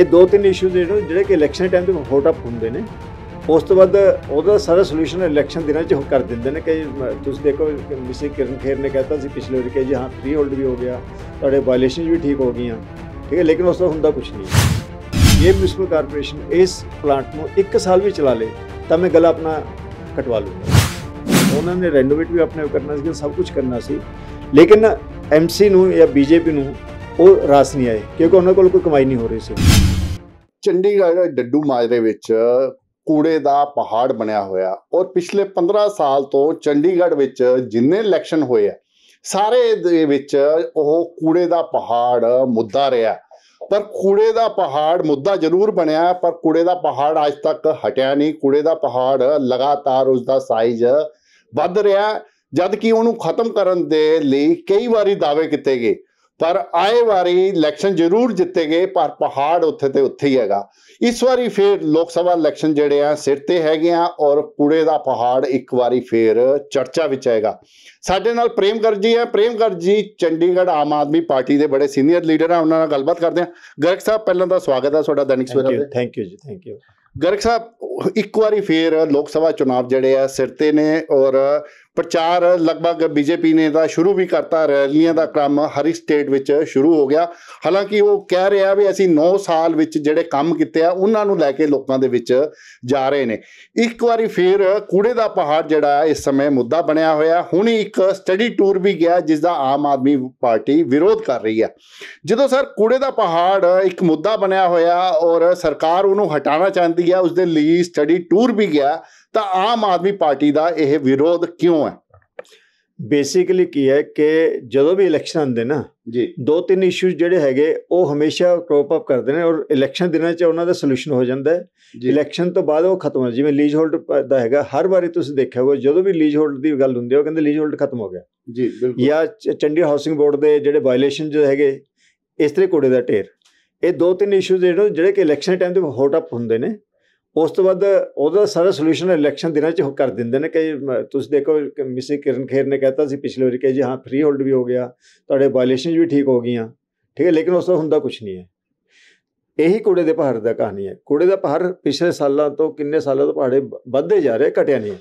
ਇਹ ਦੋ ਤਿੰਨ ਇਸ਼ੂ ਜਿਹੜੇ ਜਿਹੜੇ ਕਿ ਇਲੈਕਸ਼ਨ ਟਾਈਮ ਤੇ ਹੋਟ ਅਪ ਹੁੰਦੇ ਨੇ ਉਸ ਤੋਂ ਬਾਅਦ ਉਹਦਾ ਸਾਰਾ ਸੋਲੂਸ਼ਨ ਇਲੈਕਸ਼ਨ ਦਿਨਾਂ ਚ ਕਰ ਦਿੰਦੇ ਨੇ ਕਿ ਤੁਸੀਂ ਦੇਖੋ ਮਿਸੇ ਕਿਰਨ ਖੇਰ ਨੇ ਕਹਤਾ ਸੀ ਪਿਛਲੇ ਵਾਰ ਕਿ ਜੀ ਹਾਂ ਫ੍ਰੀ ਹੋਲਡ ਵੀ ਹੋ ਗਿਆ ਤੁਹਾਡੇ ਵਾਇਲੇਸ਼ਨ ਵੀ ਠੀਕ ਹੋ ਗਈਆਂ ਠੀਕ ਹੈ ਲੇਕਿਨ ਉਸ ਤੋਂ ਹੁੰਦਾ ਕੁਝ ਨਹੀਂ ਇਹ ਮਿਸਪਲ ਕਾਰਪੋਰੇਸ਼ਨ ਇਸ ਪਲਾਂਟ ਨੂੰ 1 ਸਾਲ ਵੀ ਚਲਾ ਲੇ ਤਾਂ ਮੈਂ ਗਲਾ ਆਪਣਾ ਕਟਵਾ ਲੂੰਗਾ ਉਹਨਾਂ ਨੇ ਰੈਨੋਵੇਟ ਵੀ ਆਪਣੇ ਕਰਨਾ ਸੀ ਸਭ ਕੁਝ ਕਰਨਾ ਸੀ ਲੇਕਿਨ ਐਮਸੀ ਨੂੰ ਜਾਂ ਬੀਜੇਪੀ ਨੂੰ ਉਹ ਰਾਸ ਨਹੀਂ ਆਏ ਕਿਉਂਕਿ ਉਹਨਾਂ ਕੋਲ ਕੋਈ ਕਮਾਈ ਨਹੀਂ ਹੋ ਰਹੀ ਸੀ ਚੰਡੀਗੜ੍ਹ ਡੱਡੂ ਮਾਜਰੇ ਵਿੱਚ ਕੂੜੇ ਦਾ ਪਹਾੜ ਬਣਿਆ ਹੋਇਆ ਔਰ ਪਿਛਲੇ 15 ਸਾਲ ਤੋਂ ਚੰਡੀਗੜ੍ਹ ਵਿੱਚ ਜਿੰਨੇ ਇਲੈਕਸ਼ਨ ਹੋਏ ਆ ਸਾਰੇ ਦੇ ਵਿੱਚ ਉਹ ਕੂੜੇ ਦਾ ਪਹਾੜ ਮੁੱਦਾ ਰਿਹਾ ਪਰ ਕੂੜੇ ਦਾ ਪਹਾੜ ਮੁੱਦਾ ਜ਼ਰੂਰ ਬਣਿਆ ਪਰ ਕੂੜੇ ਦਾ ਪਹਾੜ ਅੱਜ ਤੱਕ ਹਟਿਆ ਨਹੀਂ ਕੂੜੇ ਦਾ ਪਹਾੜ ਲਗਾਤਾਰ ਉਸ ਦਾ ਸਾਈਜ਼ ਵੱਧ ਰਿਹਾ ਜਦ ਕਿ ਉਹਨੂੰ ਖਤਮ ਕਰਨ ਦੇ ਲਈ ਕਈ ਵਾਰੀ ਦਾਅਵੇ ਕੀਤੇ ਗਏ ਪਰ ਆਏ ਵਾਰੀ ਇਲੈਕਸ਼ਨ ਜ਼ਰੂਰ ਜਿੱਤੇਗੇ ਪਰ ਪਹਾੜ ਉੱਥੇ ਤੇ ਉੱਥੇ ਹੀ ਹੈਗਾ ਇਸ ਵਾਰੀ ਫੇਰ ਲੋਕ ਸਭਾ ਇਲੈਕਸ਼ਨ ਜਿਹੜੇ ਆ ਸਿਰ ਤੇ ਹੈਗੇ ਆ ਔਰ ਕੂੜੇ ਦਾ ਪਹਾੜ ਇੱਕ ਵਾਰੀ ਫੇਰ ਚਰਚਾ ਵਿੱਚ ਆਏਗਾ ਸਾਡੇ ਨਾਲ ਪ੍ਰੇਮ ਗਰਜੀ ਜੀ ਹੈ ਪ੍ਰੇਮ ਗਰਜੀ ਜੀ ਚੰਡੀਗੜ੍ਹ ਆਮ ਆਦਮੀ ਪਾਰਟੀ ਦੇ ਬੜੇ ਸੀਨੀਅਰ ਲੀਡਰ ਆ ਉਹਨਾਂ ਨਾਲ ਗੱਲਬਾਤ ਕਰਦੇ ਆ ਗਰਗ ਸਾਹਿਬ ਪਹਿਲਾਂ ਦਾ ਸਵਾਗਤ ਆ ਤੁਹਾਡਾ ਦੈਨਿਕ ਸਵੇਰਾ ਦੇ thank you ji thank you Garg Sahib ਇੱਕ ਵਾਰੀ ਫੇਰ ਲੋਕ ਸਭਾ ਚੋਣਾਂ ਜਿਹੜੇ ਆ ਸਿਰ ਤੇ ਨੇ ਔਰ ਪ੍ਰਚਾਰ ਲਗਭਗ ਬੀਜੇਪੀ ਨੇ ਤਾਂ ਸ਼ੁਰੂ ਵੀ ਕਰਤਾ ਰੈਲੀਆਂ ਦਾ ਕੰਮ ਹਰ ਸਟੇਟ ਵਿੱਚ ਸ਼ੁਰੂ ਹੋ ਗਿਆ ਹਾਲਾਂਕਿ ਉਹ ਕਹਿ ਰਿਹਾ ਵੀ ਅਸੀਂ 9 ਸਾਲ ਵਿੱਚ ਜਿਹੜੇ ਕੰਮ ਕੀਤੇ ਆ ਉਹਨਾਂ ਨੂੰ ਲੈ ਕੇ ਲੋਕਾਂ ਦੇ ਵਿੱਚ ਜਾ ਰਹੇ ਨੇ ਇੱਕ ਵਾਰੀ ਫੇਰ ਕੂੜੇ ਦਾ ਪਹਾੜ ਜਿਹੜਾ ਇਸ ਸਮੇਂ ਮੁੱਦਾ ਬਣਿਆ ਹੋਇਆ ਹੁਣ ਇੱਕ ਸਟੱਡੀ ਟੂਰ ਵੀ ਗਿਆ ਜਿਸ ਦਾ ਆਮ ਆਦਮੀ ਪਾਰਟੀ ਵਿਰੋਧ ਕਰ ਰਹੀ ਹੈ ਜਦੋਂ ਸਰ ਕੂੜੇ ਦਾ ਪਹਾੜ ਇੱਕ ਮੁੱਦਾ ਬਣਿਆ ਹੋਇਆ ਔਰ ਸਰਕਾਰ ਉਹਨੂੰ ਹਟਾਉਣਾ ਚਾਹੁੰਦੀ ਹੈ ਉਸ ਦੇ ਲਈ ਸਟੱਡੀ ਟੂਰ ਵੀ ਗਿਆ ਤਾਂ ਆਮ ਆਦਮੀ ਪਾਰਟੀ ਦਾ ਇਹ ਵਿਰੋਧ ਕਿਉਂ ਹੈ ਬੇਸਿਕਲੀ ਕੀ ਹੈ ਕਿ ਜਦੋਂ ਵੀ ਇਲੈਕਸ਼ਨ ਹੁੰਦੇ ਨਾ ਜੀ ਦੋ ਤਿੰਨ ਇਸ਼ੂ ਜਿਹੜੇ ਹੈਗੇ ਉਹ ਹਮੇਸ਼ਾ ਕ੍ਰੋਪ ਅਪ ਕਰਦੇ ਨੇ ਔਰ ਇਲੈਕਸ਼ਨ ਦਿਨਾਂ 'ਚ ਉਹਨਾਂ ਦਾ ਸੋਲੂਸ਼ਨ ਹੋ ਜਾਂਦਾ ਹੈ ਇਲੈਕਸ਼ਨ ਤੋਂ ਬਾਅਦ ਉਹ ਖਤਮ ਹੋ ਜਿਵੇਂ ਲੀਜ ਹੋਲਡ ਦਾ ਹੈਗਾ ਹਰ ਵਾਰੀ ਤੁਸੀਂ ਦੇਖਿਆ ਹੋਵੇ ਜਦੋਂ ਵੀ ਲੀਜ ਹੋਲਡ ਦੀ ਗੱਲ ਹੁੰਦੀ ਹੈ ਉਹ ਕਹਿੰਦੇ ਲੀਜ ਹੋਲਡ ਖਤਮ ਹੋ ਗਿਆ ਜੀ ਬਿਲਕੁਲ ਜਾਂ ਚੰਡੀ ਹਾਊਸਿੰਗ ਬੋਰਡ ਦੇ ਜਿਹੜੇ ਵਾਇਲੇਸ਼ਨ ਜੋ ਹੈਗੇ ਇਸ ਤਰ੍ਹਾਂ ਕੋੜੇ ਦਾ ਢੇਰ ਇਹ ਦੋ ਤਿੰਨ ਇਸ਼ੂਜ਼ ਜਿਹੜੇ ਜਿਹੜੇ ਕਿ ਇਲੈਕਸ਼ਨ ਟਾਈਮ ਤੇ ਹੌਟ ਅਪ ਹੁੰਦੇ ਨੇ ਉਸ ਤੋਂ ਬਾਅਦ ਉਹਦਾ ਸਾਰਾ ਸੋਲੂਸ਼ਨ ਇਲੈਕਸ਼ਨ ਦਿਨਾਂ 'ਚ ਕਰ ਦਿੰਦੇ ਨੇ ਕਿ ਤੁਸੀਂ ਦੇਖੋ ਮਿਸੇ ਕਿਰਨ ਖੇਰ ਨੇ ਕਹਿਤਾ ਸੀ ਪਿਛਲੇ ਵਾਰੀ ਕਿ ਜੀ ਹਾਂ ਫ੍ਰੀ ਹੋਲਡ ਵੀ ਹੋ ਗਿਆ ਤੁਹਾਡੇ ਵਾਇਲੇਸ਼ਨ ਵੀ ਠੀਕ ਹੋ ਗਈਆਂ ਠੀਕ ਹੈ ਲੇਕਿਨ ਉਸ ਤੋਂ ਹੁੰਦਾ ਕੁਝ ਨਹੀਂ ਹੈ ਇਹੀ ਕੋੜੇ ਦੇ ਪਹਾੜ ਦਾ ਕਹਾਣੀ ਹੈ ਕੋੜੇ ਦਾ ਪਹਾੜ ਪਿਛਲੇ ਸਾਲਾਂ ਤੋਂ ਕਿੰਨੇ ਸਾਲਾਂ ਤੋਂ ਪਹਾੜੇ ਵੱਧਦੇ ਜਾ ਰਹੇ ਘਟਿਆ ਨਹੀਂ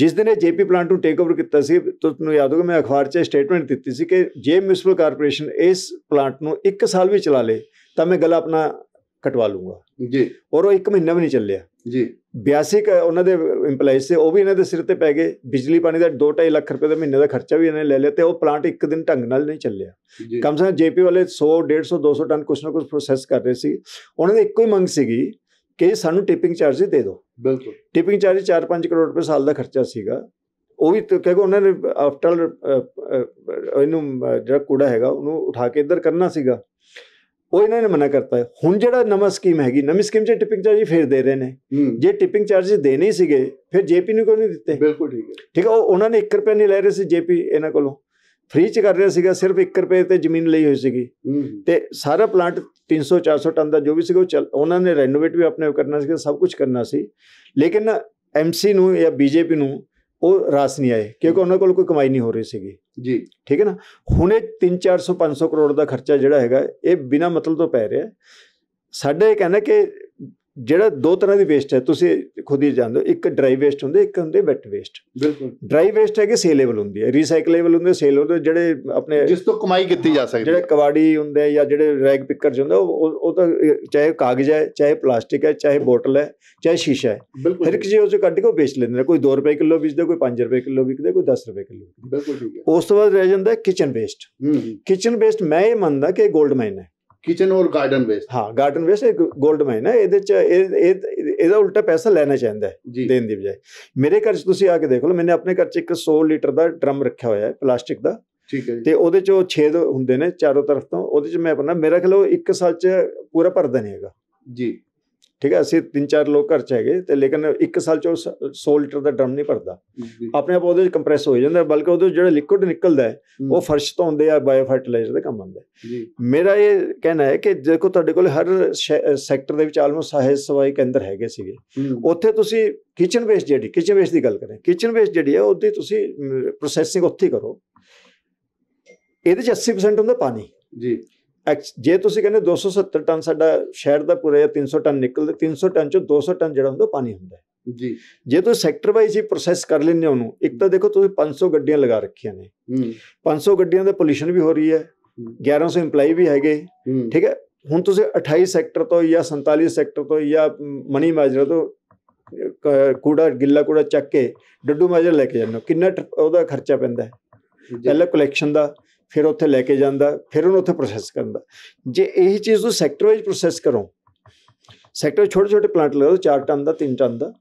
ਜਿਸ ਦਿਨ ਇਹ ਜੇਪੀ ਪਲਾਂਟ ਨੂੰ ਟੇਕ ਓਵਰ ਕੀਤਾ ਸੀ ਤੁਹਾਨੂੰ ਯਾਦ ਹੋਊਗਾ ਮੈਂ ਅਖਬਾਰ 'ਚ ਸਟੇਟਮੈਂਟ ਦਿੱਤੀ ਸੀ ਕਿ ਜੇ ਮਿਊਨਿਸਪਲ ਕਾਰਪੋਰੇਸ਼ਨ ਇਸ ਪਲਾਂਟ ਨੂੰ 1 ਸਾਲ ਵੀ ਚਲਾ ਲੇ ਤਾਂ ਮੈਂ ਗੱਲ ਆਪਣਾ ਕਟਵਾ ਲੂੰਗਾ ਜੀ ਔਰ ਉਹ 1 ਮਹੀਨਾ ਵੀ ਨਹੀਂ ਚੱਲਿਆ ਜੀ 82 ਉਹਨਾਂ ਦੇ EMPLOYEES ਸੇ ਉਹ ਵੀ ਇਹਨਾਂ ਦੇ ਸਿਰ ਤੇ ਪੈ ਗਏ ਬਿਜਲੀ ਪਾਣੀ ਦਾ 2.5 ਲੱਖ ਰੁਪਏ ਦਾ ਮਹੀਨੇ ਦਾ ਖਰਚਾ ਵੀ ਇਹਨੇ ਲੈ ਲਿਆ ਤੇ ਉਹ ਪਲਾਂਟ ਇੱਕ ਦਿਨ ਢੰਗ ਨਾਲ ਨਹੀਂ ਚੱਲਿਆ ਕਮ ਸੇ ਕਮ ਜੇਪੀ ਵਾਲੇ 100 150 200 ਟਨ ਕੁਛ ਨਾ ਕੁਛ ਪ੍ਰੋਸੈਸ ਕਰ ਰਹੇ ਸੀ ਉਹਨਾਂ ਦੀ ਇੱਕੋ ਹੀ ਮੰਗ ਸੀਗੀ ਕਿ ਸਾਨੂੰ ਟਿਪਿੰਗ ਚਾਰਜ ਦੇ ਦਿਓ ਬਿਲਕੁਲ ਟਿਪਿੰਗ ਚਾਰਜ 4-5 ਕਰੋੜ ਰੁਪਏ ਸਾਲ ਦਾ ਖਰਚਾ ਸੀਗਾ ਉਹ ਵੀ ਕਿਉਂਕਿ ਉਹਨਾਂ ਨੇ ਆਫਟਰ ਇਹਨੂੰ ਜਿਹੜਾ ਕੂੜਾ ਹੈਗਾ ਉਹਨੂੰ ਉਠਾ ਕੇ ਇੱਧਰ ਕਰਨਾ ਸੀਗਾ ਉਹ ਇਹਨਾਂ ਨੇ ਮਨਾ ਕਰਤਾ ਹੁਣ ਜਿਹੜਾ ਨਵਾਂ ਸਕੀਮ ਹੈਗੀ ਨਵੀਂ ਸਕੀਮ 'ਚ ਟਿਪਿੰਗ ਚਾਰਜ ਫੇਰ ਦੇ ਰਹੇ ਨੇ ਜੇ ਟਿਪਿੰਗ ਚਾਰਜ ਦੇਣੇ ਸੀਗੇ ਫਿਰ ਜੇਪੀ ਨੂੰ ਕਿਉਂ ਨਹੀਂ ਦਿੱਤੇ ਬਿਲਕੁਲ ਠੀਕ ਹੈ ਠੀਕ ਹੈ ਉਹ ਉਹਨਾਂ ਨੇ 1 ਰੁਪਏ ਨਹੀਂ ਲੈ ਰਹੇ ਸੀ ਜੇਪੀ ਇਹਨਾਂ ਕੋਲੋਂ ਫ੍ਰੀ 'ਚ ਕਰ ਰਿਹਾ ਸੀਗਾ ਸਿਰਫ 1 ਰੁਪਏ ਤੇ ਜ਼ਮੀਨ ਲਈ ਹੋਈ ਸੀਗੀ ਤੇ ਸਾਰਾ ਪਲਾਂਟ 300 400 ਟਨ ਦਾ ਜੋ ਵੀ ਸੀਗਾ ਉਹ ਉਹਨਾਂ ਨੇ ਰੈਨੋਵੇਟ ਵੀ ਆਪਣੇ ਕਰਨਾ ਸੀਗਾ ਸਭ ਕੁਝ ਕਰਨਾ ਸੀ ਲੇਕਿਨ ਐਮਸੀ ਨੂੰ ਜਾਂ ਬੀਜੇਪੀ ਨੂੰ ਉਹ ਰਾਸ ਨਹੀਂ ਆਏ ਕਿਉਂਕਿ ਉਹਨਾਂ ਕੋਲ ਕੋਈ ਕਮਾਈ ਨਹੀਂ ਹੋ ਰਹੀ ਸੀਗੀ ਜੀ ਠੀਕ ਹੈ ਨਾ ਹੁਣੇ 3 400 500 ਕਰੋੜ ਦਾ ਖਰਚਾ ਜਿਹੜਾ ਹੈਗਾ ਇਹ ਬਿਨਾ ਮਤਲਬ ਤੋਂ ਪੈ ਰਿਹਾ ਸਾਡੇ ਕਹਿੰਦੇ ਕਿ ਜਿਹੜਾ ਦੋ ਤਰ੍ਹਾਂ ਦੀ ਵੇਸਟ ਹੈ ਤੁਸੀਂ ਖੁਦ ਹੀ ਜਾਣਦੇ ਹੋ ਇੱਕ ਡਰਾਈ ਵੇਸਟ ਹੁੰਦੇ ਇੱਕ ਹੁੰਦੇ ਵੈਟ ਵੇਸਟ ਬਿਲਕੁਲ ਡਰਾਈ ਵੇਸਟ ਹੈ ਕਿ ਸੇਲੇਬਲ ਹੁੰਦੀ ਹੈ ਰੀਸਾਈਕਲੇਬਲ ਹੁੰਦੇ ਸੇਲ ਹੁੰਦੇ ਜਿਹੜੇ ਆਪਣੇ ਜਿਸ ਤੋਂ ਕਮਾਈ ਕੀਤੀ ਜਾ ਸਕਦੀ ਹੈ ਜਿਹੜੇ ਕਵਾੜੀ ਹੁੰਦੇ ਜਾਂ ਜਿਹੜੇ ਰੈਗ ਪਿਕਰ ਜੁੰਦੇ ਉਹ ਉਹ ਤਾਂ ਚਾਹੇ ਕਾਗਜ਼ ਹੈ ਚਾਹੇ ਪਲਾਸਟਿਕ ਹੈ ਚਾਹੇ ਬੋਟਲ ਹੈ ਚਾਹੇ ਸ਼ੀਸ਼ਾ ਹੈ ਹਰ ਇੱਕ ਚੀਜ਼ ਉਸ ਕੱਢ ਕੇ ਉਹ ਵੇਚ ਲੈਂਦੇ ਨੇ ਕੋਈ 2 ਰੁਪਏ ਕਿਲੋ ਵੇਚਦਾ ਕੋਈ 5 ਰੁਪਏ ਕਿਲੋ ਵਿਕਦੇ ਕੋਈ 10 ਰੁਪਏ ਕਿਲੋ ਬਿਲਕੁਲ ਠੀਕ ਹੈ ਉਸ ਤੋਂ ਬਾਅਦ ਰਹਿ ਜਾਂਦਾ ਕਿਚਨ ਵੇਸਟ ਕਿਚਨ ਵੇਸਟ ਮੈਂ ਇਹ ਮੰਨਦਾ ਕਿ ਗੋਲਡ ਮਾਈਨ ਹੈ ਕਿਚਨ ਔਰ ਗਾਰਡਨ ਵੇਸਟ ਹਾਂ ਗਾਰਡਨ ਵੇਸਟ ਇੱਕ ਗੋਲਡ ਮਾਈਨ ਹੈ ਇਹਦੇ ਚ ਇਹ ਇਹਦਾ ਉਲਟਾ ਪੈਸਾ ਲੈਣਾ ਚਾਹੁੰਦਾ ਹੈ ਦੇਣ ਦੀ ਬਜਾਏ ਮੇਰੇ ਘਰ ਚ ਤੁਸੀਂ ਆ ਕੇ ਦੇਖ ਲਓ ਮੈਨੇ ਆਪਣੇ ਘਰ ਚ ਇੱਕ 100 ਲੀਟਰ ਦਾ ਡਰਮ ਰੱਖਿਆ ਹੋਇਆ ਹੈ ਪਲਾਸਟਿਕ ਦਾ ਠੀਕ ਹੈ ਤੇ ਉਹਦੇ ਚੋਂ ਛੇਦ ਹੁੰਦੇ ਨੇ ਚਾਰੋਂ ਤਰਫ ਤੋਂ ਉਹਦੇ ਚ ਮੈਂ ਆਪਣਾ ਮੇਰਾ ਖਲੋ ਇੱਕ ਸਾਲ ਚ ਪੂਰਾ ਭਰਦਾ ਨਹੀਂ ਹੈਗਾ ਜੀ ਠੀਕ ਹੈ ਅਸੀਂ ਤਿੰਨ ਚਾਰ ਲੋਕ ਘਰ ਚ ਹੈਗੇ ਤੇ ਲੇਕਿਨ ਇੱਕ ਸਾਲ ਚ 100 ਲੀਟਰ ਦਾ ਡਰਮ ਨਹੀਂ ਭਰਦਾ ਆਪਣੇ ਆਪ ਉਹਦੇ ਚ ਕੰਪਰੈਸ ਹੋ ਜਾਂਦਾ ਬਲਕਿ ਉਹਦੇ ਜਿਹੜਾ ਲਿਕੁਇਡ ਨਿਕਲਦਾ ਹੈ ਉਹ ਫਰਸ਼ ਤੋਂ ਹੁੰਦੇ ਆ ਬਾਇਓ ਫਰਟੀਲਾਈਜ਼ਰ ਦੇ ਕੰਮ ਆਉਂਦਾ ਮੇਰਾ ਇਹ ਕਹਿਣਾ ਹੈ ਕਿ ਦੇਖੋ ਤੁਹਾਡੇ ਕੋਲ ਹਰ ਸੈਕਟਰ ਦੇ ਵਿੱਚ ਆਲਮੋਸਟ ਸਹਾਇ ਸਵਾਈ ਕੇਂਦਰ ਹੈਗੇ ਸੀਗੇ ਉੱਥੇ ਤੁਸੀਂ ਕਿਚਨ ਵੇਸਟ ਜਿਹੜੀ ਕਿਚਨ ਵੇਸਟ ਦੀ ਗੱਲ ਕਰਾਂ ਕਿਚਨ ਵੇਸਟ ਜਿਹੜੀ ਹੈ ਉਹਦੀ ਤੁਸੀਂ ਪ੍ਰੋਸੈਸਿੰਗ ਉੱਥੇ ਕਰੋ ਇਹਦੇ ਚ 80% ਹੁੰਦਾ ਪਾਣੀ ਜੀ ਜੇ ਤੁਸੀਂ ਕਹਿੰਦੇ 270 ਟਨ ਸਾਡਾ ਸ਼ਹਿਰ ਦਾ ਪੂਰਾ ਜਾਂ 300 ਟਨ ਨਿਕਲਦੇ 300 ਟਨ ਚੋਂ 200 ਟਨ ਜਿਹੜਾ ਹੁੰਦਾ ਪਾਣੀ ਹੁੰਦਾ ਜੀ ਜੇ ਤੁਸੀਂ ਸੈਕਟਰ ਵਾਈਜ਼ ਹੀ ਪ੍ਰੋਸੈਸ ਕਰ ਲੈਂਦੇ ਹੋ ਉਹਨੂੰ ਇੱਕ ਤਾਂ ਦੇਖੋ ਤੁਸੀਂ 500 ਗੱਡੀਆਂ ਲਗਾ ਰੱਖੀਆਂ ਨੇ ਹੂੰ 500 ਗੱਡੀਆਂ ਦਾ ਪੋਲੂਸ਼ਨ ਵੀ ਹੋ ਰਹੀ ਹੈ 1100 EMPLOYE ਵੀ ਹੈਗੇ ਠੀਕ ਹੈ ਹੁਣ ਤੁਸੀਂ 28 ਸੈਕਟਰ ਤੋਂ ਜਾਂ 47 ਸੈਕਟਰ ਤੋਂ ਜਾਂ ਮਣੀ ਮਾਜਰਾ ਤੋਂ ਕੂੜਾ ਗਿੱਲਾ ਕੂੜਾ ਚੱਕ ਕੇ ਡੱਡੂ ਮਾਜਰਾ ਲੈ ਕੇ ਜਾਂਦੇ ਹੋ ਕਿੰਨਾ ਉਹਦਾ ਖਰਚਾ ਪੈਂਦਾ ਹੈ ਪਹਿਲਾਂ ਕਲੈਕਸ਼ਨ ਦਾ ਫਿਰ ਉੱਥੇ ਲੈ ਕੇ ਜਾਂਦਾ ਫਿਰ ਉਹਨੂੰ ਉੱਥੇ ਪ੍ਰੋਸੈਸ ਕਰਦਾ ਜੇ ਇਹ ਚੀਜ਼ ਨੂੰ ਸੈਕਟਰ ਵਾਈਜ਼ ਪ੍ਰੋਸੈਸ ਕਰੋ ਸੈਕਟਰ ਛੋਟੇ ਛੋਟੇ ਪਲਾਂਟ ਲਗਾਓ 4 ਟਨ ਦਾ 3 ਟਨ ਦਾ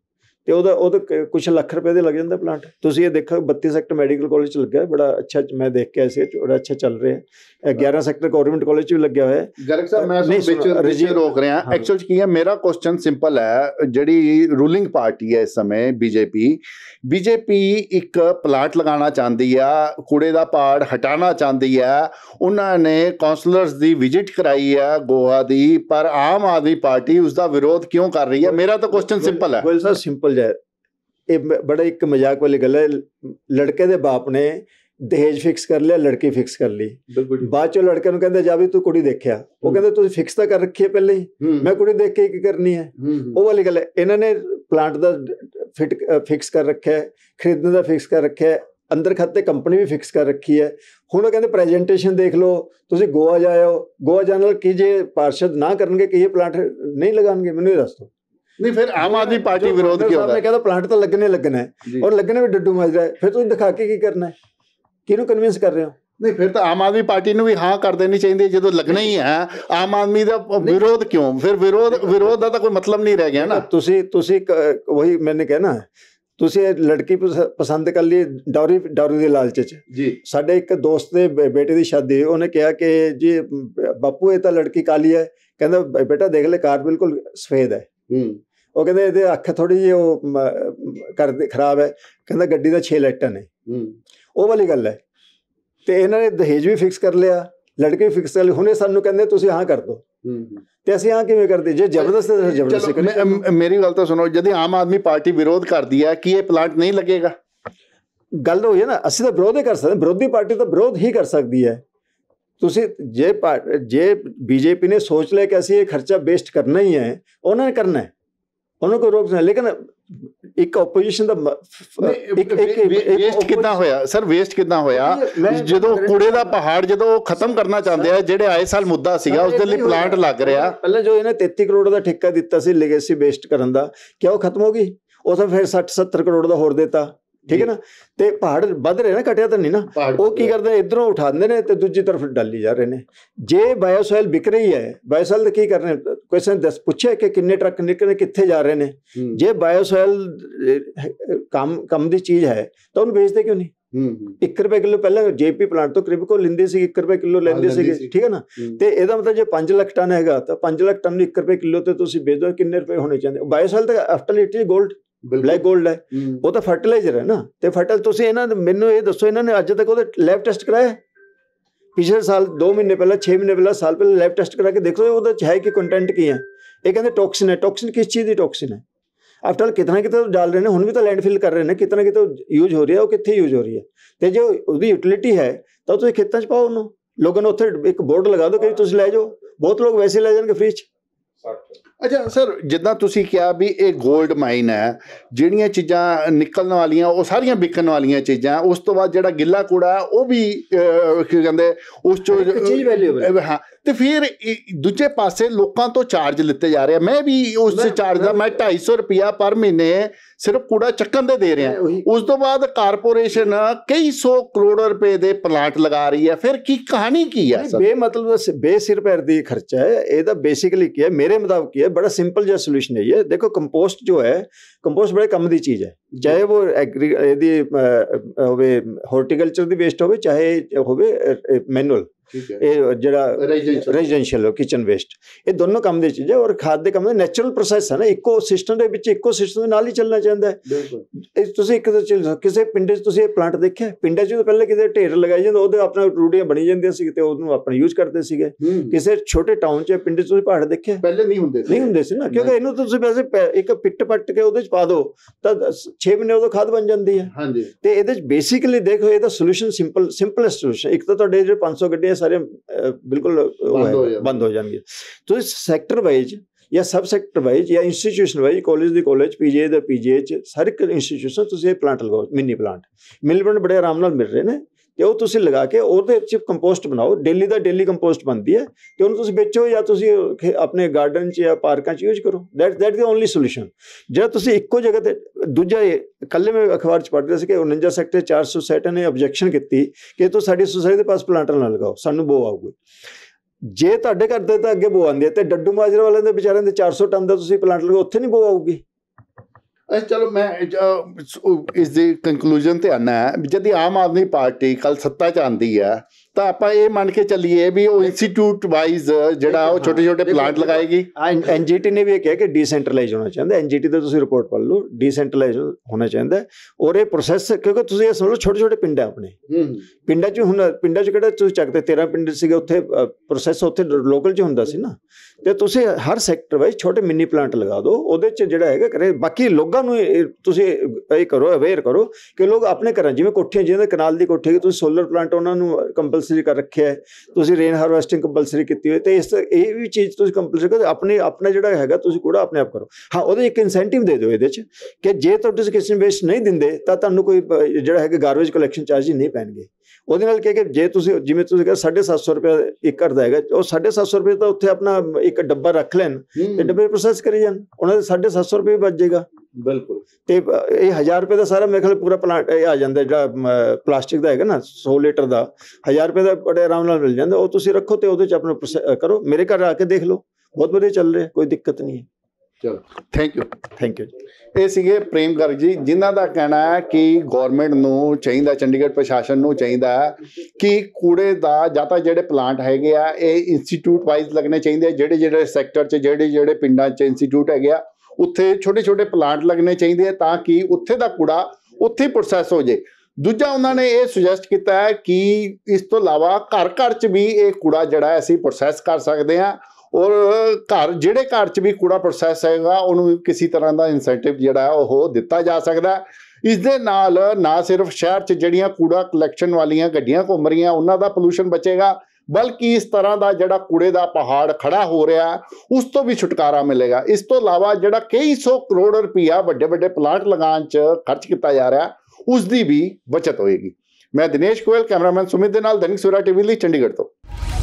ਤੇ ਉਹਦਾ ਉਹ ਕੁਝ ਲੱਖ ਰੁਪਏ ਦੇ ਲੱਗ ਜਾਂਦਾ ਪਲਾਂਟ ਤੁਸੀਂ ਇਹ ਦੇਖੋ 32 ਸੈਕਟਰ ਮੈਡੀਕਲ ਕਾਲਜ ਚ ਲੱਗਾ ਬੜਾ ਅੱਛਾ ਮੈਂ ਦੇਖ ਕੇ ਐਸੇ ਬੜਾ ਅੱਛਾ ਚੱਲ ਰਿਹਾ 11 ਸੈਕਟਰ ਗਵਰਨਮੈਂਟ ਕਾਲਜ ਚ ਵੀ ਲੱਗਿਆ ਹੋਇਆ ਹੈ ਗਰਗ ਸਾਹਿਬ ਮੈਂ ਤੁਹਾਨੂੰ ਵਿੱਚ ਰਿਜੀ ਰੋਕ ਰਿਹਾ ਐਕਚੁਅਲ ਚ ਕੀ ਹੈ ਮੇਰਾ ਕੁਐਸਚਨ ਸਿੰਪਲ ਹੈ ਜਿਹੜੀ ਰੂਲਿੰਗ ਪਾਰਟੀ ਹੈ ਇਸ ਸਮੇਂ ਬੀਜੇਪੀ ਬੀਜੇਪੀ ਇੱਕ ਪਲਾਂਟ ਲਗਾਉਣਾ ਚਾਹੁੰਦੀ ਆ ਕੂੜੇ ਦਾ ਪਾੜ ਹਟਾਉਣਾ ਚਾਹੁੰਦੀ ਆ ਉਹਨਾਂ ਨੇ ਕਾਉਂਸਲਰਸ ਦੀ ਵਿਜ਼ਿਟ ਕਰਾਈ ਆ ਗੋਆ ਦੀ ਪਰ ਆਮ ਆਦਮੀ ਪਾਰਟੀ ਉਸ ਦਾ ਵਿਰੋਧ ਕਿਉਂ ਕਰ ਰਹੀ ਹੈ ਮੇਰਾ ਤਾਂ ਕੁਐਸਚਨ ਸਿੰਪਲ ਹੈ ਗੋਇਲ ਸਾਹਿਬ ਸਿੰਪਲ ਬਿਲਕੁਲ ਇਹ ਬੜਾ ਇੱਕ ਮਜ਼ਾਕ ਵਾਲੀ ਗੱਲ ਹੈ ਲੜਕੇ ਦੇ ਬਾਪ ਨੇ ਦਹੇਜ ਫਿਕਸ ਕਰ ਲਿਆ ਲੜਕੀ ਫਿਕਸ ਕਰ ਲਈ ਬਾਅਦ ਚੋਂ ਲੜਕੇ ਨੂੰ ਕਹਿੰਦੇ ਜਾ ਵੀ ਤੂੰ ਕੁੜੀ ਦੇਖਿਆ ਉਹ ਕਹਿੰਦੇ ਤੁਸੀਂ ਫਿਕਸ ਤਾਂ ਕਰ ਰੱਖੀ ਹੈ ਪਹਿਲੇ ਹੀ ਮੈਂ ਕੁੜੀ ਦੇਖ ਕੇ ਕੀ ਕਰਨੀ ਹੈ ਉਹ ਵਾਲੀ ਗੱਲ ਹੈ ਇਹਨਾਂ ਨੇ ਪਲਾਂਟ ਦਾ ਫਿਟ ਫਿਕਸ ਕਰ ਰੱਖਿਆ ਖਰੀਦਣ ਦਾ ਫਿਕਸ ਕਰ ਰੱਖਿਆ ਅੰਦਰ ਖਾਤੇ ਕੰਪਨੀ ਵੀ ਫਿਕਸ ਕਰ ਰੱਖੀ ਹੈ ਹੁਣ ਉਹ ਕਹਿੰਦੇ ਪ੍ਰੈਜੈਂਟੇਸ਼ਨ ਦੇਖ ਲਓ ਤੁਸੀਂ ਗੋਆ ਜਾਇਓ ਗੋਆ ਜਾਣ ਨਾਲ ਕੀ ਜੇ ਪਾਰਸ਼ਦ ਨਾ ਕਰਨਗੇ ਕਿ ਇਹ ਪਲਾਂਟ ਨਹੀਂ ਲਗਾਣਗੇ ਮੈਨੂੰ ਇਹ ਦੱਸੋ ਨਹੀਂ ਫਿਰ ਆਮ ਆਦਮੀ ਪਾਰਟੀ ਵਿਰੋਧ ਕਿਉਂ ਮੈਂ ਕਹਿੰਦਾ ਪਲਾਂਟ ਤਾਂ ਲੱਗਣੇ ਲੱਗਣਾ ਹੈ ਔਰ ਲੱਗਣੇ ਵੀ ਡੱਡੂ ਮਾਜਰਾ ਹੈ ਫਿਰ ਤੁਸੀਂ ਦਿਖਾ ਕੇ ਕੀ ਕਰਨਾ ਹੈ ਕਿਹਨੂੰ ਕਨਵਿੰਸ ਕਰ ਰਹੇ ਹੋ ਨਹੀਂ ਫਿਰ ਤਾਂ ਆਮ ਆਦਮੀ ਪਾਰਟੀ ਨੂੰ ਵੀ ਹਾਂ ਕਰ ਦੇਣੀ ਚਾਹੀਦੀ ਜਦੋਂ ਲੱਗਣਾ ਹੀ ਹੈ ਆਮ ਆਦਮੀ ਦਾ ਵਿਰੋਧ ਕਿਉਂ ਫਿਰ ਵਿਰੋਧ ਵਿਰੋਧ ਦਾ ਤਾਂ ਕੋਈ ਮਤਲਬ ਨਹੀਂ ਰਹਿ ਗਿਆ ਨਾ ਤੁਸੀਂ ਤੁਸੀਂ ਉਹੀ ਮੈਨੇ ਕਹਿਣਾ ਤੁਸੀਂ ਇਹ ਲੜਕੀ ਪਸੰਦ ਕਰ ਲਈ ਡੌਰੀ ਡੌਰੀ ਦੇ ਲਾਲਚ ਚ ਜੀ ਸਾਡੇ ਇੱਕ ਦੋਸਤ ਦੇ ਬੇਟੇ ਦੀ ਸ਼ਾਦੀ ਉਹਨੇ ਕਿਹਾ ਕਿ ਜੀ ਬਾਪੂ ਇਹ ਤਾਂ ਲੜਕੀ ਕਾਲੀ ਹੈ ਕਹਿੰਦਾ ਬੇਟਾ ਦੇਖ ਲੈ ਕਾਰ ਬਿਲਕੁਲ ਸਫੇਦ ਹੈ ਹੂੰ ਉਹ ਕਹਿੰਦੇ ਇਹਦੇ ਅੱਖ ਥੋੜੀ ਜਿਹੀ ਉਹ ਕਰਦੇ ਖਰਾਬ ਹੈ ਕਹਿੰਦਾ ਗੱਡੀ ਦਾ 6 ਲੈਟਰ ਨੇ ਉਹ ਵਾਲੀ ਗੱਲ ਹੈ ਤੇ ਇਹਨਾਂ ਨੇ ਦਹੇਜ ਵੀ ਫਿਕਸ ਕਰ ਲਿਆ ਲੜਕੇ ਫਿਕਸ ਕਰ ਲਏ ਹੁਣੇ ਸਾਨੂੰ ਕਹਿੰਦੇ ਤੁਸੀਂ ਹਾਂ ਕਰ ਦਿਓ ਤੇ ਅਸੀਂ ਆ ਕਿਵੇਂ ਕਰਦੇ ਜੇ ਜ਼ਬਰਦਸਤ ਜ਼ਬਰਦਸਤੀ ਮੇਰੀ ਗੱਲ ਤਾਂ ਸੁਣੋ ਜਦ ਆਮ ਆਦਮੀ ਪਾਰਟੀ ਵਿਰੋਧ ਕਰਦੀ ਹੈ ਕਿ ਇਹ ਪਲਾਂਟ ਨਹੀਂ ਲੱਗੇਗਾ ਗੱਲ ਹੋਈ ਹੈ ਨਾ ਅਸੀਂ ਤਾਂ ਵਿਰੋਧ ਹੀ ਕਰ ਸਕਦੇ ਵਿਰੋਧੀ ਪਾਰਟੀ ਤਾਂ ਵਿਰੋਧ ਹੀ ਕਰ ਸਕਦੀ ਹੈ ਤੁਸੀਂ ਜੇ ਜੇ ਬੀਜੇਪੀ ਨੇ ਸੋਚ ਲਿਆ ਕਿ ਅਸੀਂ ਇਹ ਖਰਚਾ ਵੇਸਟ ਕਰਨਾ ਹੀ ਹੈ ਉਹਨਾਂ ਨੇ ਕਰਨਾ ਹੈ ਉਹਨਾਂ ਕੋ ਰੋਕ ਨਹੀਂ ਲੇਕਿਨ ਇੱਕ ਆਪੋਜੀਸ਼ਨ ਦਾ ਇੱਕ ਇੱਕ ਵੇਸਟ ਕਿਦਾਂ ਹੋਇਆ ਸਰ ਵੇਸਟ ਕਿਦਾਂ ਹੋਇਆ ਜਦੋਂ ਕੂੜੇ ਦਾ ਪਹਾੜ ਜਦੋਂ ਉਹ ਖਤਮ ਕਰਨਾ ਚਾਹੁੰਦੇ ਆ ਜਿਹੜੇ ਆਏ ਸਾਲ ਮੁੱਦਾ ਸੀਗਾ ਉਸ ਦੇ ਲਈ ਪਲਾਂਟ ਲੱਗ ਰਿਹਾ ਪਹਿਲਾਂ ਜੋ ਇਹਨੇ 33 ਕਰੋੜ ਦਾ ਠੇਕਾ ਦਿੱਤਾ ਸੀ ਲੈਗੇਸੀ ਵੇਸਟ ਕਰਨ ਦਾ ਕਿਉਂ ਖਤਮ ਹੋ ਗਈ ਉਹ ਤਾਂ ਫਿਰ 60 70 ਕਰੋੜ ਦਾ ਹੋਰ ਦਿੱਤਾ ਠੀਕ ਹੈ ਨਾ ਤੇ ਪਹਾੜ ਵੱਧ ਰਹੇ ਨਾ ਘਟਿਆ ਤਾਂ ਨਹੀਂ ਨਾ ਉਹ ਕੀ ਕਰਦੇ ਇਧਰੋਂ ਉਠਾਉਂਦੇ ਨੇ ਤੇ ਦੂਜੀ ਤਰਫ ਡਾਲੀ ਜਾ ਰਹੇ ਨੇ ਜੇ ਬਾਇਓਸੋਇਲ ਵਿਕ ਰਹੀ ਹੈ ਬਾਇਓਸੋਇਲ ਦਾ ਕੀ ਕਰਨੇ ਕਿਸੇ ਨੇ ਦੱਸ ਪੁੱਛਿਆ ਕਿ ਕਿੰਨੇ ਟਰੱਕ ਨਿਕਲੇ ਕਿੱਥੇ ਜਾ ਰਹੇ ਨੇ ਜੇ ਬਾਇਓਸੋਇਲ ਕੰਮ ਕੰਮ ਦੀ ਚੀਜ਼ ਹੈ ਤਾਂ ਉਹਨੂੰ ਵੇਚਦੇ ਕਿਉਂ ਨਹੀਂ ਹੂੰ 1 ਰੁਪਏ ਕਿਲੋ ਪਹਿਲਾਂ ਜੇਪੀ ਪਲਾਂਟ ਤੋਂ ਕ੍ਰਿਪਕੋ ਲੈਂਦੇ ਸੀ 1 ਰੁਪਏ ਕਿਲੋ ਲੈਂਦੇ ਸੀ ਠੀਕ ਹੈ ਨਾ ਤੇ ਇਹਦਾ ਮਤਲਬ ਜੇ 5 ਲੱਖ ਟਨ ਹੈਗਾ ਤਾਂ 5 ਲੱਖ ਟਨ ਨੂੰ 1 ਰੁਪਏ ਕਿਲੋ ਤੇ ਤੁਸੀਂ ਵੇਚ ਦੋ ਕਿੰਨੇ ਰੁਪਏ ਹੋਣੇ ਚਾਹੀਦੇ ਬਾਇਓਸੈਲ ਤਾਂ ਆਫਟਰ ਇਟ ਇਜ਼ 골ਡ ਬਲੈਕ 골ਡ ਹੈ ਉਹ ਤਾਂ ਫਰਟੀਲਾਈਜ਼ਰ ਹੈ ਨਾ ਤੇ ਫਰਟਲ ਤੁਸੀਂ ਇਹਨਾਂ ਮੈਨੂੰ ਇਹ ਦੱਸੋ ਇਹਨਾਂ ਨੇ ਅੱਜ ਤੱਕ ਉਹਦੇ ਲੈਬ ਟੈਸਟ ਕਰਾਇਆ ਪਿਛਲੇ ਸਾਲ 2 ਮਹੀਨੇ ਪਹਿਲਾਂ 6 ਮਹੀਨੇ ਪਹਿਲਾਂ ਸਾਲ ਪਹਿਲਾਂ ਲੈਬ ਟੈਸਟ ਕਰਾ ਕੇ ਦੇਖੋ ਉਹਦਾ ਚ ਹੈ ਕਿ ਕੰਟੈਂਟ ਕੀ ਹੈ ਇਹ ਕਹਿੰਦੇ ਟੌਕਸਿਨ ਹੈ ਟੌਕਸਿਨ ਕਿਸ ਚੀਜ਼ ਦੀ ਟੌਕਸਿਨ ਹੈ ਆਫਟਰ ਆਲ ਕਿਤਨਾ ਕਿਤੇ ਡਾਲ ਰਹੇ ਨੇ ਹੁਣ ਵੀ ਤਾਂ ਲੈਂਡਫਿਲ ਕਰ ਰਹੇ ਨੇ ਕਿਤਨਾ ਕਿਤੇ ਯੂਜ਼ ਹੋ ਰਿਹਾ ਉਹ ਕਿੱਥੇ ਯੂਜ਼ ਹੋ ਰਹੀ ਹੈ ਤੇ ਜੋ ਉਹਦੀ ਯੂਟਿਲਿਟੀ ਹੈ ਤਾਂ ਤੁਸੀਂ ਖੇਤਾਂ 'ਚ ਪਾਓ ਉਹਨੂੰ ਲੋਕਾਂ ਨੂੰ ਉੱਥੇ ਇੱਕ ਬੋਰਡ ਲਗਾ ਦਿਓ ਕਿ ਤੁਸੀਂ ਲੈ ਜਾਓ ਬਹੁਤ ਲੋਕ ਵੈਸੇ ਲੈ ਜਾਣਗੇ ਫ੍ਰੀ 'ਚ 60 ਅੱਛਾ ਸਰ ਜਿੱਦਾਂ ਤੁਸੀਂ ਕਿਹਾ ਵੀ ਇਹ 골ਡ ਮਾਈਨ ਹੈ ਜਿਹੜੀਆਂ ਚੀਜ਼ਾਂ ਨਿਕਲਣ ਵਾਲੀਆਂ ਉਹ ਸਾਰੀਆਂ ਵਿਕਣ ਵਾਲੀਆਂ ਚੀਜ਼ਾਂ ਉਸ ਤੋਂ ਬਾਅਦ ਜਿਹੜਾ ਗਿੱਲਾ ਕੂੜਾ ਉਹ ਵੀ ਕੀ ਕਹਿੰਦੇ ਉਸ ਚੋਂ ਚੀਜ਼ ਵੈਲਿਊਬਲ ਹਾਂ ਤੇ ਫਿਰ ਦੂਜੇ ਪਾਸੇ ਲੋਕਾਂ ਤੋਂ ਚਾਰਜ ਲਿੱਤੇ ਜਾ ਰਹੇ ਆ ਮੈਂ ਵੀ ਉਸ ਚਾਰਜ ਦਾ ਮੈਂ 250 ਰੁਪਿਆ ਪਰ ਮਹੀਨੇ ਸਿਰਫ ਕੂੜਾ ਚੱਕਣ ਦੇ ਦੇ ਰਿਹਾ ਉਸ ਤੋਂ ਬਾਅਦ ਕਾਰਪੋਰੇਸ਼ਨ ਕਈ ਸੌ ਕਰੋੜ ਰੁਪਏ ਦੇ ਪਲਾਂਟ ਲਗਾ ਰਹੀ ਹੈ ਫਿਰ ਕੀ ਕਹਾਣੀ ਕੀ ਹੈ ਸਰ ਬੇ ਮਤਲਬ ਬੇਸਿਰ ਪੈਰ ਦੀ ਖਰਚਾ ਹੈ ਇਹ ਬੇਸਿਕਲੀ ਕੀ ਹੈ ਮੇਰੇ ਮੁਤਾਬਕ ਕੀ ਹੈ ਬੜਾ ਸਿੰਪਲ ਜਿਹਾ ਸੋਲੂਸ਼ਨ ਹੈ ਇਹ ਦੇਖੋ ਕੰਪੋਸਟ ਜੋ ਹੈ ਕੰਪੋਸਟ ਬੜੇ ਕੰਮ ਦੀ ਚੀਜ਼ ਹੈ ਚਾਹੇ ਉਹ ਐਗਰੀ ਇਹਦੀ ਹੋਵੇ ਹਾਰਟੀਕਲਚਰ ਦੀ ਵੇਸਟ ਹੋਵੇ ਚਾਹੇ ਹੋਵੇ ਮੈਨੂਅਲ ਇਹ ਜਿਹੜਾ ਰੈਜ਼ੀਡੈਂਸ਼ੀਅਲ ਕਿਚਨ ਵੇਸਟ ਇਹ ਦੋਨੋਂ ਕੰਮ ਦੇ ਚੀਜ਼ਾਂ ਔਰ ਖਾਦ ਦੇ ਕੰਮ ਦੇ ਨੇਚਰਲ ਪ੍ਰੋਸੈਸ ਹੈ ਨਾ ਇਕੋ ਸਿਸਟਮ ਦੇ ਵਿੱਚ ਇਕੋ ਸਿਸਟਮ ਦੇ ਨਾਲ ਹੀ ਚੱਲਣਾ ਚਾਹੁੰਦਾ ਹੈ ਬਿਲਕੁਲ ਤੁਸੀਂ ਇੱਕ ਕਿਸੇ ਪਿੰਡ 'ਚ ਤੁਸੀਂ ਇਹ ਪਲਾਂਟ ਦੇਖਿਆ ਪਿੰਡਾਂ 'ਚ ਤਾਂ ਪਹਿਲੇ ਕਿਤੇ ਢੇਰ ਲਗਾਏ ਜਾਂਦੇ ਉਹਦੇ ਆਪਣਾ ਰੂੜੀਆਂ ਬਣੀ ਜਾਂਦੀਆਂ ਸੀ ਤੇ ਉਹਨੂੰ ਆਪਣਾ ਯੂਜ਼ ਕਰਦੇ ਸੀਗੇ ਕਿਸੇ ਛੋਟੇ ਟਾਊਨ 'ਚ ਪਿੰਡ 'ਚ ਤੁਸੀਂ ਪਹਾੜ ਦੇਖਿਆ ਪਹਿਲੇ ਨਹੀਂ ਹੁੰਦੇ ਸੀ ਨਹੀਂ ਹੁੰਦੇ ਸੀ ਨਾ ਕਿਉਂਕਿ ਇਹਨੂੰ ਤੁਸੀਂ ਵੈਸੇ ਇੱਕ ਪਿੱਟ ਪੱਟ ਕੇ ਉਹਦੇ 'ਚ ਪਾ ਦਿਓ ਤਾਂ 6 ਮਹੀਨੇ ਉਹਦਾ ਖਾਦ ਬਣ ਜਾਂਦੀ ਹੈ ਹਾਂਜੀ ਤੇ ਇਹਦੇ 'ਚ ਬੇਸਿਕਲੀ ਦੇਖੋ ਇਹਦਾ ਸੋਲੂਸ਼ਨ ਸਿੰਪਲ ਸਿੰਪਲੈਸਟ ਸੋਲੂਸ਼ਨ ਇੱਕ ਤਾਂ ਤੁਹਾਡੇ ਜਿਹੜੇ 500 ਗੱਡੀਆਂ ਸਾਰੇ ਬਿਲਕੁਲ ਬੰਦ ਹੋ ਜਾਣਗੇ ਇਸ ਸੈਕਟਰ ਵਾਈਜ਼ ਜਾਂ ਸਬ ਸੈਕਟਰ ਵਾਈਜ਼ ਜਾਂ ਇੰਸਟੀਟਿਊਸ਼ਨ ਵਾਈਜ਼ ਕਾਲਜ ਦੀ ਕਾਲਜ ਪੀਜੀਏ ਦਾ ਪੀਜੀਏ ਚ ਸਰਕਲ ਇੰਸਟੀਚਿਊਸ਼ਨ ਤੁਸੀਂ ਇਹ ਪਲਾਂਟ ਲਗਾਓ ਮਿੰਨੀ ਪਲਾਂਟ ਮਿੰਨੀ ਪਲਾਂਟ ਬੜੇ ਆਰਾਮ ਨਾਲ ਮਿਲ ਰਹੇ ਨੇ ਤੇ ਉਹ ਤੁਸੀਂ ਲਗਾ ਕੇ ਉਹਦੇ ਵਿੱਚ ਕੰਪੋਸਟ ਬਣਾਓ ਡੇਲੀ ਦਾ ਡੇਲੀ ਕੰਪੋਸਟ ਬਣਦੀ ਹੈ ਤੇ ਉਹਨੂੰ ਤੁਸੀਂ ਵੇਚੋ ਜਾਂ ਤੁਸੀਂ ਆਪਣੇ ਗਾਰਡਨ 'ਚ ਜਾਂ ਪਾਰਕਾਂ 'ਚ ਯੂਜ਼ ਕਰੋ that that the only solution ਜੇ ਤੁਸੀਂ ਇੱਕੋ ਜਗ੍ਹਾ ਤੇ ਦੂਜਾ ਕੱਲੇ ਮੈਂ ਅਖਬਾਰ 'ਚ ਪੜ੍ਹਦੇ ਸੀ ਕਿ 49 ਸੈਕਟਰ 400 ਸੋਸਾਇਟੀ ਨੇ ਆਬਜੈਕਸ਼ਨ ਕੀਤੀ ਕਿ ਤੂੰ ਸਾਡੀ ਸੁਸਾਇਟੀ ਦੇ ਪਾਸ ਪਲਾਂਟਰ ਨਾ ਲਗਾਓ ਸਾਨੂੰ ਬੋ ਆਊਗੀ ਜੇ ਤੁਹਾਡੇ ਘਰ ਦੇ ਤਾਂ ਅੱਗੇ ਬੋ ਆਉਂਦੇ ਹੈ ਤੇ ਡੱਡੂ ਮਾਜਰ ਵਾਲਿਆਂ ਦੇ ਵਿਚਾਰਿਆਂ ਦੇ 400 ਟਨ ਦਾ ਤੁਸੀਂ ਪਲਾਂਟ ਲਗਾਓ ਉੱਥੇ ਨਹੀਂ ਬੋ ਆਊਗੀ ਅਸ ਚਲੋ ਮੈਂ ਇਸ ਦੇ ਕੰਕਲੂਜਨ ਤੇ ਆਣਾ ਹੈ ਜਦ ਆਮ ਆਦਮੀ ਪਾਰਟੀ ਕੱਲ ਸੱਤਾ 'ਚ ਆਂਦੀ ਹੈ ਤਾਂ ਆਪਾਂ ਇਹ ਮੰਨ ਕੇ ਚੱਲੀਏ ਵੀ ਉਹ ਇੰਸਟੀਚਿਊਟ ਵਾਈਜ਼ ਜਿਹੜਾ ਉਹ ਛੋਟੇ ਛੋਟੇ ਪਲਾਂਟ ਲਗਾਏਗੀ ਐਨਜੀਟੀ ਨੇ ਵੀ ਇਹ ਕਿਹਾ ਕਿ ਡੀਸੈਂਟਰਲਾਈਜ਼ ਹੋਣਾ ਚਾਹੁੰਦਾ ਐਨਜੀਟੀ ਦਾ ਤੁਸੀਂ ਰਿਪੋਰਟ ਪੜ ਲਓ ਡੀਸੈਂਟਰਲਾਈਜ਼ ਹੋਣਾ ਚਾਹੁੰਦਾ ਔਰ ਇਹ ਪ੍ਰੋਸੈਸ ਕਿਉਂਕਿ ਤੁਸੀਂ ਇਹ ਸਮਝੋ ਛੋਟੇ ਛੋਟੇ ਪਿੰਡ ਆ ਆਪਣੇ ਪਿੰਡਾਂ 'ਚ ਹੁਣ ਪਿੰਡਾਂ 'ਚ ਕਿਹੜਾ ਤੁਸੀਂ ਚੱਕਦੇ 13 ਪਿੰਡ ਸੀਗੇ ਉੱਥੇ ਪ੍ਰੋਸੈਸ ਉੱਥੇ ਲੋਕਲ 'ਚ ਹੁੰਦਾ ਸੀ ਨਾ ਤੇ ਤੁਸੀਂ ਹਰ ਸੈਕਟਰ ਵਾਈਜ਼ ਛੋਟੇ ਮਿੰਨੀ ਪਲਾਂਟ ਲਗਾ ਦਿਓ ਉਹਦੇ 'ਚ ਜਿਹੜਾ ਹੈਗਾ ਕਰੇ ਬਾਕੀ ਲੋਕਾਂ ਨੂੰ ਤੁਸੀਂ ਇਹ ਕਰੋ ਅਵੇਅਰ ਕਰੋ ਕਿ ਲੋਕ ਆਪਣੇ ਘਰਾਂ ਜਿਵੇਂ ਕੋਠੀਆਂ ਜਿਹਨਾਂ ਦੇ ਕਨਾਲ ਦੀ ਕੋਠੀ ਤੁਸੀਂ ਸੋਲਰ ਪਲਾਂਟ ਉਹਨਾਂ ਨੂੰ ਕੰਪਲ ਕੰਪਲਸਰੀ ਕਰ ਰੱਖਿਆ ਹੈ ਤੁਸੀਂ ਰੇਨ ਹਾਰਵੈਸਟਿੰਗ ਕੰਪਲਸਰੀ ਕੀਤੀ ਹੋਈ ਤੇ ਇਸ ਇਹ ਵੀ ਚੀਜ਼ ਤੁਸੀਂ ਕੰਪਲਸਰੀ ਕਰੋ ਆਪਣੇ ਆਪਣਾ ਜਿਹੜਾ ਹੈਗਾ ਤੁਸੀਂ ਕੋੜਾ ਆਪਣੇ ਆਪ ਕਰੋ ਹਾਂ ਉਹਦੇ ਇੱਕ ਇਨਸੈਂਟਿਵ ਦੇ ਦਿਓ ਇਹਦੇ ਚ ਕਿ ਜੇ ਤੁਹਾਡੇ ਕਿਸੇ ਵੇਸਟ ਨਹੀਂ ਦਿੰਦੇ ਤਾਂ ਤੁਹਾਨੂੰ ਕੋਈ ਜਿਹੜਾ ਹੈਗਾ ਗਾਰਬੇਜ ਕਲੈਕਸ਼ਨ ਚਾਰਜ ਨਹੀਂ ਪੈਣਗੇ ਉਹਦੇ ਨਾਲ ਕਿ ਜੇ ਤੁਸੀਂ ਜਿਵੇਂ ਤੁਸੀਂ ਕਹਿੰਦਾ 750 ਰੁਪਏ ਇੱਕ ਘਰ ਦਾ ਹੈਗਾ ਉਹ 750 ਰੁਪਏ ਤਾਂ ਉੱਥੇ ਆਪਣਾ ਇੱਕ ਡੱਬਾ ਰੱਖ ਲੈਣ ਤੇ ਡੱਬੇ ਪ੍ਰੋਸੈਸ ਕਰੀ ਜਾਣ ਉਹਨਾਂ ਦੇ 750 ਰੁਪਏ ਬਚ ਜਾਏਗਾ ਬਿਲਕੁਲ ਤੇ ਇਹ 1000 ਰੁਪਏ ਦਾ ਸਾਰਾ ਮੇਰੇ ਖਿਆਲ ਪੂਰਾ ਪਲਾਂਟ ਆ ਜਾਂਦਾ ਜਿਹੜਾ ਪਲਾਸਟਿਕ ਦਾ ਹੈਗਾ ਨਾ 100 ਲੀਟਰ ਦਾ 1000 ਰੁਪਏ ਦਾ ਬੜੇ ਆਰਾਮ ਨਾਲ ਮਿਲ ਜਾਂਦਾ ਉਹ ਤੁਸੀਂ ਰੱਖੋ ਤੇ ਉਹਦੇ ਚ ਆਪਣਾ ਕਰੋ ਮੇਰੇ ਘਰ ਆ ਕੇ ਦੇਖ ਲਓ ਬਹੁਤ ਵਧੀਆ ਚੱਲ ਰਿਹਾ ਕੋਈ ਦਿੱਕਤ ਨਹੀਂ ਹੈ ਚਲੋ ਥੈਂਕ ਯੂ ਥੈਂਕ ਯੂ ਇਹ ਸੀਗੇ ਪ੍ਰੇਮ ਗਰਗ ਜੀ ਜਿਨ੍ਹਾਂ ਦਾ ਕਹਿਣਾ ਹੈ ਕਿ ਗਵਰਨਮੈਂਟ ਨੂੰ ਚਾਹੀਦਾ ਚੰਡੀਗੜ੍ਹ ਪ੍ਰਸ਼ਾਸਨ ਨੂੰ ਚਾਹੀਦਾ ਕਿ ਕੂੜੇ ਦਾ ਜਾਂ ਤਾਂ ਜਿਹੜੇ ਪਲਾਂਟ ਹੈਗੇ ਆ ਇਹ ਇੰਸਟੀਚਿਊਟ ਵਾਈਜ਼ ਲੱਗਣੇ ਚਾਹੀਦੇ ਜਿਹੜੇ ਜਿਹੜੇ ਸੈਕਟਰ 'ਚ ਜਿਹੜੇ ਜਿਹੜੇ ਪਿੰਡਾਂ 'ਚ ਇੰਸਟੀਚਿਊਟ ਹੈਗੇ ਆ ਉੱਥੇ ਛੋਟੇ ਛੋਟੇ ਪਲਾਂਟ ਲੱਗਣੇ ਚਾਹੀਦੇ ਆ ਤਾਂ ਕਿ ਉੱਥੇ ਦਾ ਕੂੜਾ ਉੱਥੇ ਪ੍ਰੋਸੈਸ ਹੋ ਜੇ ਦੂਜਾ ਉਹਨਾਂ ਨੇ ਇਹ ਸੁਜੈਸਟ ਕੀਤਾ ਹੈ ਕਿ ਇਸ ਤੋਂ ਇਲਾਵਾ ਘਰ ਘਰ 'ਚ ਵੀ ਇਹ ਕੂੜਾ ਜਿਹੜਾ ਅਸੀਂ ਪ੍ਰੋਸੈਸ ਕਰ ਸਕਦੇ ਹਾਂ ਔਰ ਘਰ ਜਿਹੜੇ ਘਰ 'ਚ ਵੀ ਕੂੜਾ ਪ੍ਰੋਸੈਸ ਹੈਗਾ ਉਹਨੂੰ ਕਿਸੇ ਤਰ੍ਹਾਂ ਦਾ ਇਨਸੈਂਟਿਵ ਜਿਹੜਾ ਹੈ ਉਹ ਦਿੱਤਾ ਜਾ ਸਕਦਾ ਇਸ ਦੇ ਨਾਲ ਨਾ ਸਿਰਫ ਸ਼ਹਿਰ 'ਚ ਜਿਹੜੀਆਂ ਕੂੜਾ ਕਲੈਕਸ਼ਨ ਵਾਲੀਆਂ ਗੱਡੀਆਂ ਘੁੰਮ ਰਹੀਆਂ ਉਹਨਾਂ ਦਾ ਪੋਲੂਸ਼ਨ ਬਚੇਗਾ ਬਲਕਿ ਇਸ ਤਰ੍ਹਾਂ ਦਾ ਜਿਹੜਾ ਕੂੜੇ ਦਾ ਪਹਾੜ ਖੜਾ ਹੋ ਰਿਹਾ ਉਸ ਤੋਂ ਵੀ ਛੁਟਕਾਰਾ ਮਿਲੇਗਾ ਇਸ ਤੋਂ ਇਲਾਵਾ ਜਿਹੜਾ ਕਈ ਸੌ ਕਰੋੜ ਰੁਪਇਆ ਵੱਡੇ ਵੱਡੇ ਪਲਾਂਟ ਲਗਾਉਣ 'ਚ ਖਰਚ ਕੀਤਾ ਜਾ ਰਿਹਾ ਉਸ ਦੀ ਵੀ ਬਚਤ ਹੋਏਗੀ ਮੈਂ ਦਿਨੇਸ਼ ਕੋਇਲ ਕੈਮਰਾਮੈਨ ਸੁਮਿਤ ਦੇ ਨਾਲ ਦੈਨਿਕ ਸੂਰਾ ਟੀਵੀ ਲਈ ਚੰਡੀਗੜ੍ਹ ਤੋਂ